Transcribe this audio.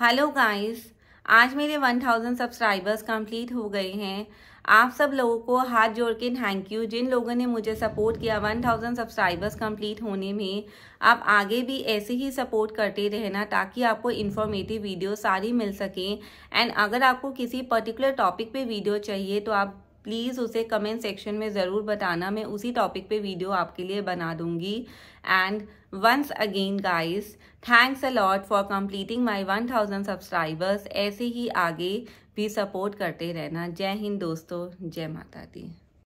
hello guys आज मेरे 1000 subscribers complete हो गए हैं आप सब लोगों को हाथ जोड़ के थैंक यू जिन लोगों ने मुझे सपोर्ट किया 1000 सब्सक्राइबर्स कंप्लीट होने में आप आगे भी ऐसे ही सपोर्ट करते रहना ताकि आपको इन्फॉर्मेटिव वीडियो सारी मिल सकें एंड अगर आपको किसी पर्टिकुलर टॉपिक पे वीडियो चाहिए तो आप प्लीज़ उसे कमेंट सेक्शन में ज़रूर बताना मैं उसी टॉपिक पे वीडियो आपके लिए बना दूंगी and once again guys thanks a lot for completing my 1000 subscribers ऐसे ही आगे भी सपोर्ट करते रहना जय हिंद दोस्तों जय माता दी